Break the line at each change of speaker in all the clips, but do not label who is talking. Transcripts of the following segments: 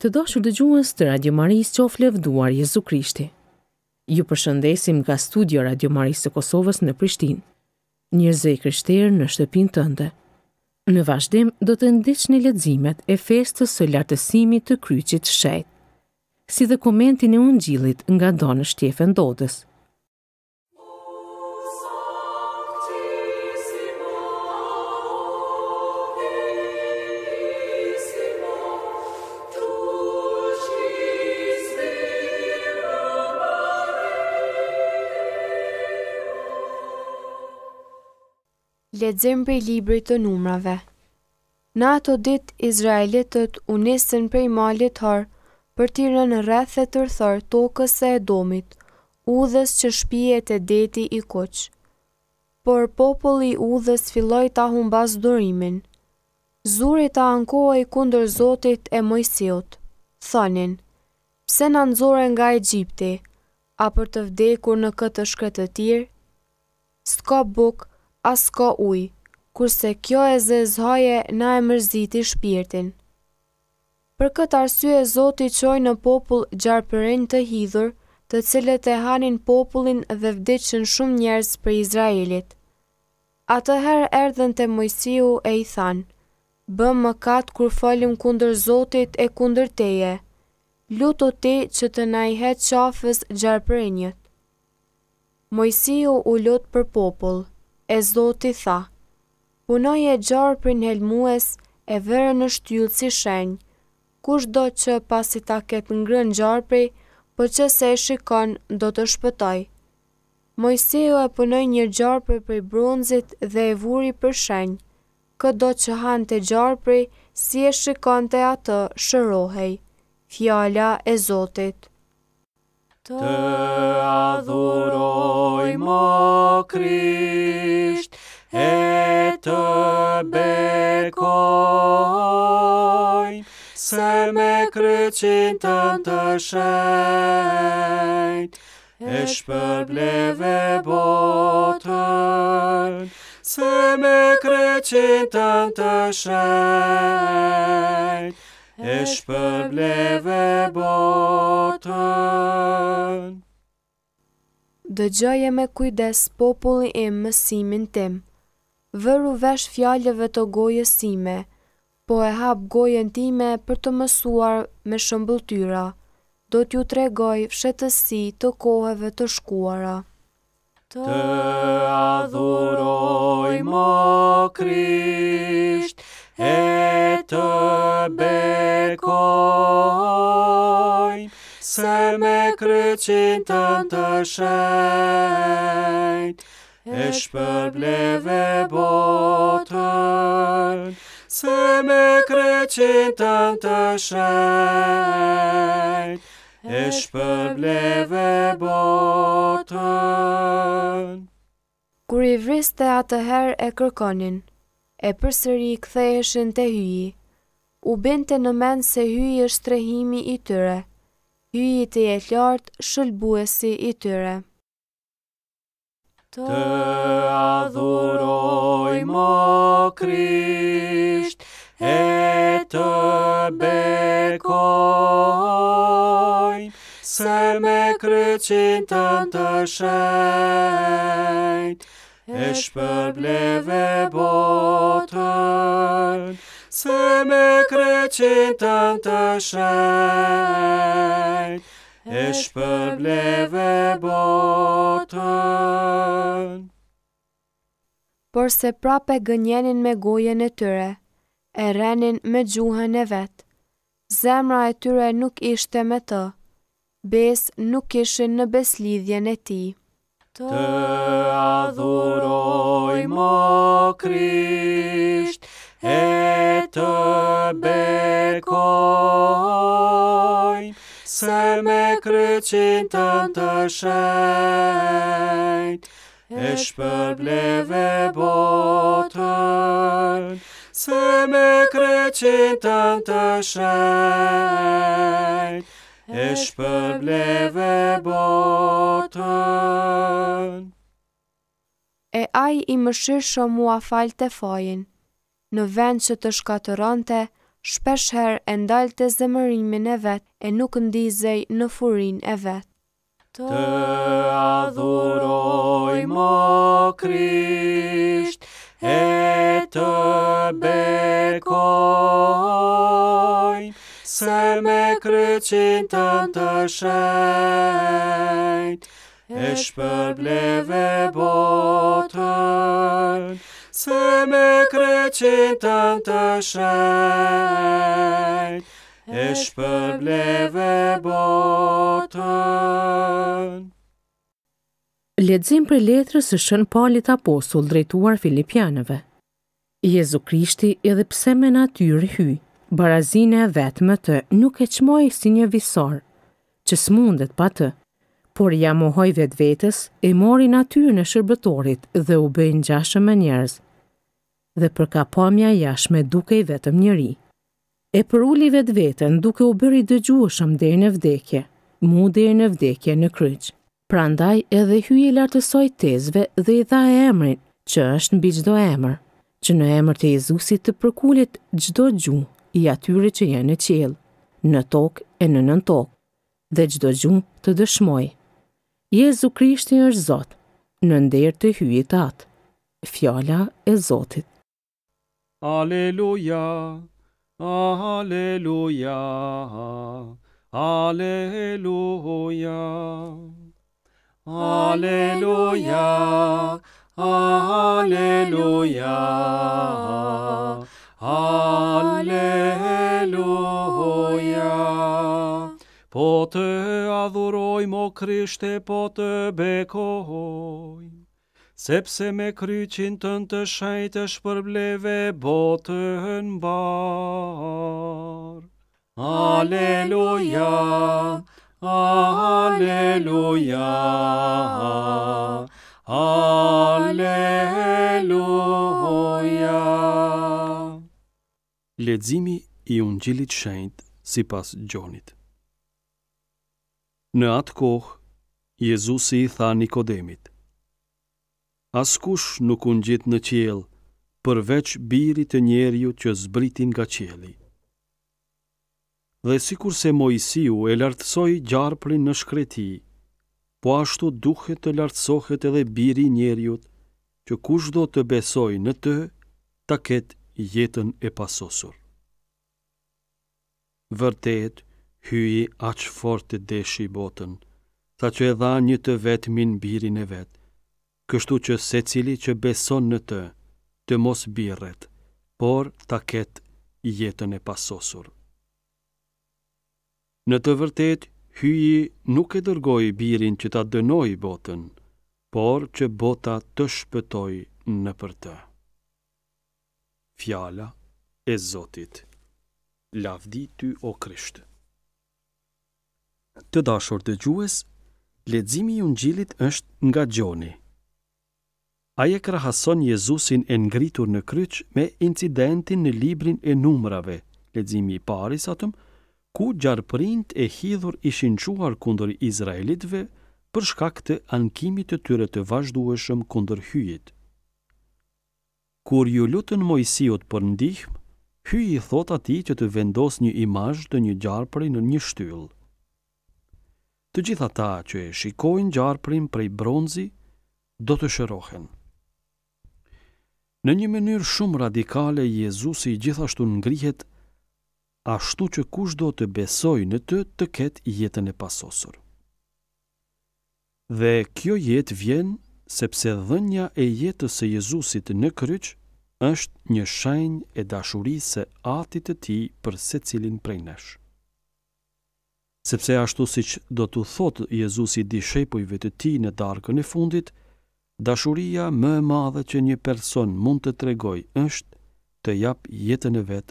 Të doshur dëgjues të Radio Maris qof levduar Jezu Krishti. Ju përshëndesim nga studio Radio Maris të Kosovës në Prishtin. Njërzej krishterë në shtëpin tënde. Në vazhdem, do të ndyqë një ledzimet e festës së lartësimi të kryqit shetë, si dhe komentin e unë gjilit nga donë shtjefen dodës –
ledzim për librit të numrave. Në ato dit, Izraelitët u për i malit harë për tirën në rrethet të rëthar tokës e edomit, udhës që shpijet e deti i koqë. Por populli udhës filloj ta humbas durimin. Zuri ta ankoj kundër Zotit e Mojsiot, thonin, pse në nëzore nga Egjipti, a për të vdekur në këtë shkretë të tirë? Ska as ko uj, kurse kjo e zezhoje na e mërziti shpirtin. Për këtë arsye, Zoti qoj në popull gjarëpërin të hidhur, të cilët e hanin popullin dhe vdicën shumë njerës për Izraelit. A të herë erdhen të mojësiu e i thanë, bëm më katë kur falim kunder Zotit e kunder teje, luto ti që të najhet qafës gjarëpërinjët. Mojësiu u lotë për popullë, e Zoti tha, punoj e gjarë për një helmues e vërë në shtyllë si shenjë, kush do që pasi ta ketë ngrën gjarë për, po që se e shikon do të shpëtoj. Mojësiu e punoj një gjarë për për bronzit dhe e vuri për shenjë, këtë do që hanë të gjarë për, si e shikon të atë shërohej. Fjala e Zotit
Të adhuroj më krisht, e të bekoj, se me kryqin të në të shenjt. E shpërbleve botën, se me kryqin të në të
shenjt e shpërbleve botën. Dë me kujdes populli e mësimin tim, vëru vesh fjallëve të gojësime, po e hap gojën time për të mësuar me shëmbëltyra, do t'ju tregoj fshetësi të koheve të shkuara. Të
adhuroj më krisht, Të bekojnë, se me kryqin të të shenjtë, e shpërbleve botën. Se me kryqin të të shenjtë, e shpërbleve botën.
Kur i vriste atë her e kërkonin, e përsëri këthe eshen të hyi, u binte në men se hyi është trehimi i tyre, hyi të jetë lartë shëllbuesi i tyre. Të
adhuroj mo krisht, e të bekoj, se me kryqin të të shejt,
e shpërbleve
botën, se me kreqin të të shaj, e shpërbleve botën.
Por se prape gënjenin me gojen e tyre, e renin me gjuhën e vetë, zemra e tyre nuk ishte me të, bes nuk ishin në beslidhjen e ti. Të
adhuroj më krisht, e të bekoj, se me kryqin të në të shenjt, e shpërbleve botën. se me kryqin të në të shenjt, e shpërbleve botën.
E aj i mëshirë shumë mua falë të Në vend që të shkatorante, shpesher e ndalë të zemërimin e vetë e nuk ndizej në furin e vetë. Të
adhuroj më krisht e të bekoj se me kryqin të në të shrejt e shpërbleve botën se me kreqin të në të shenjt, e shpërbleve botën.
Ledzim për letrës është shën palit aposull drejtuar Filipianëve. Jezu Krishti edhe pse me natyri hyj, barazine e vetë më të nuk e qmoj si një visar, që s'mundet pa të, por ja mohoj vetë vetës e mori natyri në shërbëtorit dhe u bëjnë gjashëm me njerës dhe përkapamja jashme duke i vetëm njëri. E për uli vetë vetën duke u bëri dëgjuëshëm dhe në vdekje, mu dhe në vdekje në kryq. Prandaj edhe hyje lartësoj tezve dhe i dha e emrin, që është në bëgjdo emër, që në emër të Jezusit të përkullit gjdo gju i atyre që janë në qelë, në tokë e në nën tokë, dhe gjdo gju të dëshmoj. Jezu Krishti është Zotë, në ndërë të hyjit atë, fjala e Zotit.
Aleluja, aleluja, aleluja, aleluja,
aleluja, aleluja. Po
të adhurojmë o krishte, po të bekojmë, sepse me kryqin të në të shenjt e shpërbleve botën barë. Aleluja,
aleluja, aleluja.
Ledzimi i unë gjilit shenjt si pas Gjonit. Në atë kohë, Jezusi i tha Nikodemit askush nuk unë gjitë në qjelë, përveç birit të njerju që zbritin nga qjeli. Dhe si kurse Moisiu e lartësoj gjarëprin në shkreti, po ashtu duhet të lartësohet edhe biri njerjut, që kush do të besoj në të, ta ketë jetën e pasosur. Vërtet, hyi aqë fort të deshi botën, sa që e dha një të vetë birin e vetë, kështu që se cili që beson në të, të mos birret, por ta ketë jetën e pasosur. Në të vërtet, hyji nuk e dërgoj birin që ta dënoj botën, por që bota të shpëtoj në për të. Fjala e Zotit Lavdi ty o krisht Të dashur të gjues, ledzimi i unë gjilit është nga gjoni – a je krahason Jezusin e ngritur në kryq me incidentin në librin e numrave, ledzimi i paris atëm, ku gjarëprint e hidhur ishin quar kundër Izraelitve për shkak të ankimit të tyre të vazhdueshëm kundër hyjit. Kur ju lutën Mojsiut për ndihmë, hyji thot ati që të vendos një imazh të një gjarëpëri në një shtyllë. Të gjitha ta që e shikojnë gjarëprin prej bronzi, do të shërohen. Në një mënyrë shumë radikale, Jezusi gjithashtu ngrihet ashtu që kush do të besoj në të të ketë jetën e pasosur. Dhe kjo jetë vjen sepse dhënja e jetës e Jezusit në kryq është një shenj e dashuri se atit e ti për se cilin prej nesh. Sepse ashtu si që do të thotë Jezusi di shepojve të ti në darkën e fundit, Dashuria më e madhe që një person mund të tregoj është të jap jetën e vet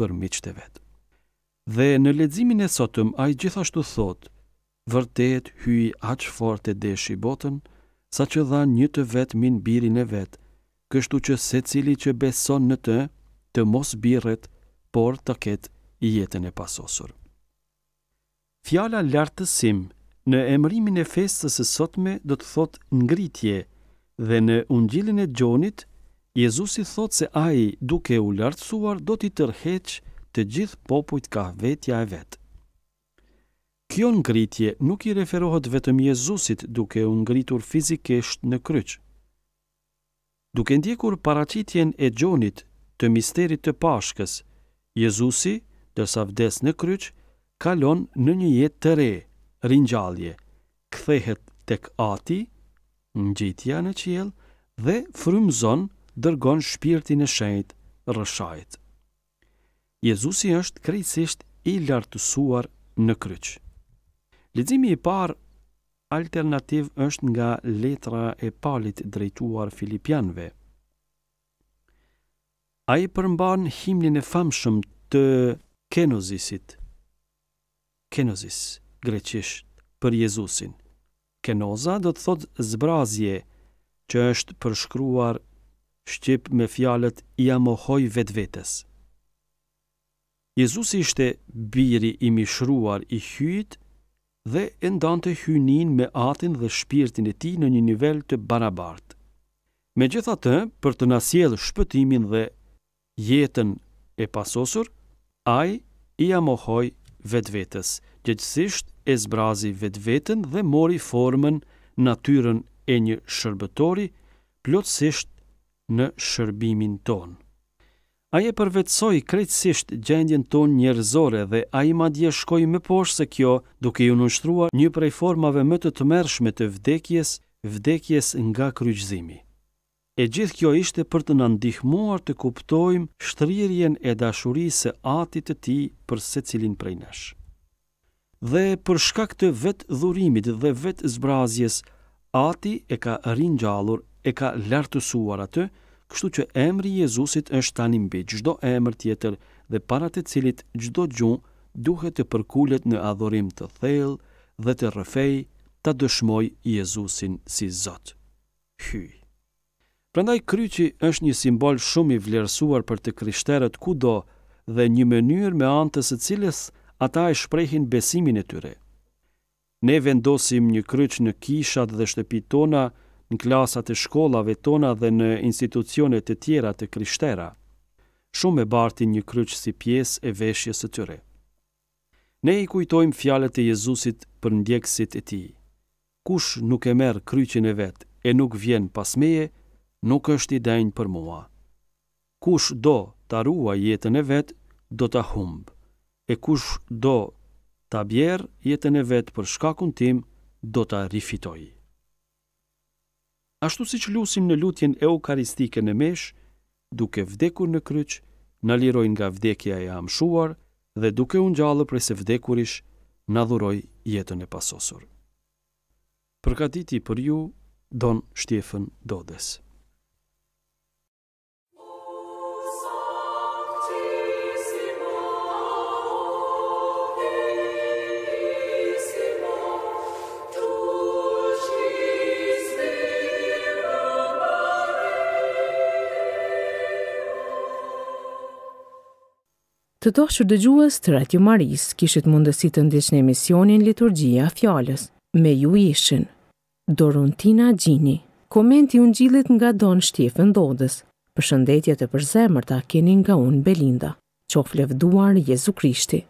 për miqtë e vet. Dhe në leximin e sotëm ai gjithashtu thotë: Vërtet hyj aq fort e deshi botën, saqë dha një të vet min birin e vet, kështu që secili që beson në të, të mos birret, por të ketë jetën e pasosur. Fjala lartësim në emërimin e festës së sotme do të thotë ngritje, dhe në ungjilin e gjonit, Jezusi thot se aji duke u lartësuar do t'i tërheqë të gjithë popujt ka vetja e vetë. Kjo ngritje nuk i referohet vetëm Jezusit duke u ngritur fizikisht në kryqë. Duke ndjekur paracitjen e gjonit të misterit të pashkës, Jezusi, dërsa vdes në kryq, kalon në një jetë të re, rinjallje, kthehet tek ati, gjitja në qiell dhe frymzon dërgon shpirtin e shenjt rëshajt. Jezusi është krejtësisht i lartësuar në kryq. Leximi i parë alternativ është nga letra e Paulit drejtuar Filipianëve. Ai përmban himnin e famshëm të Kenozisit. Kenozis, greqisht për Jezusin. Kenoza do të thot zbrazje që është përshkruar Shqip me fjalët i amohoj vetë vetës. Jezus ishte biri i mishruar i hyjt dhe endante hynin me atin dhe shpirtin e ti në një nivel të barabart. Me gjitha të, për të nasjedh shpëtimin dhe jetën e pasosur, aj i amohoj vetë vetës, gjithësisht e zbrazi vetë vetën dhe mori formën natyrën e një shërbëtori plotësisht në shërbimin tonë. A e përvetsoj krejtësisht gjendjen ton njerëzore dhe a i madje shkoj me poshë se kjo duke ju nështrua një prej formave më të të mershme të vdekjes, vdekjes nga kryqëzimi. E gjithë kjo ishte për të nëndihmuar të kuptojmë shtrirjen e dashurisë atit të ti për se cilin prej nëshë dhe për shkak të vetë dhurimit dhe vetë zbrazjes, ati e ka rinjallur, e ka lartësuar atë, kështu që emri Jezusit është tani mbi gjdo emër tjetër dhe para të cilit gjdo gjun duhet të përkullet në adhurim të thellë dhe të rëfej të dëshmoj Jezusin si Zot. Hy. Prandaj kryqi është një simbol shumë i vlerësuar për të krishterët kudo dhe një mënyrë me anë të së cilës ata e shprehin besimin e tyre. Ne vendosim një kryç në kishat dhe shtëpit tona, në klasat e shkollave tona dhe në institucionet e tjera të krishtera. Shumë e bartin një kryç si pjesë e veshjes së tyre. Ne i kujtojmë fjalët e Jezusit për ndjekësit e tij. Kush nuk e merr kryqin e vet e nuk vjen pas meje, nuk është i denjë për mua. Kush do të arua jetën e vetë, do të humbë e kush do ta bjerë jetën e vetë për shkakun tim, do ta rifitoj. Ashtu si që lusim në lutjen eukaristike në mesh, duke vdekur në kryq, në liroj nga vdekja e amshuar dhe duke unë gjallë për se vdekurish, në dhuroj jetën e pasosur. Përkatiti për ju, Don Shtjefën Dodesë.
të toh që dëgjuës të Radio Maris kishit mundësi të ndisht në emisionin Liturgia fjales Me ju ishin, Doruntina Gjini. Komenti unë gjilit nga Don Shtjefën Dodës. Për shëndetjet e përzemërta keni nga unë Belinda. qoflevduar Jezu Krishti.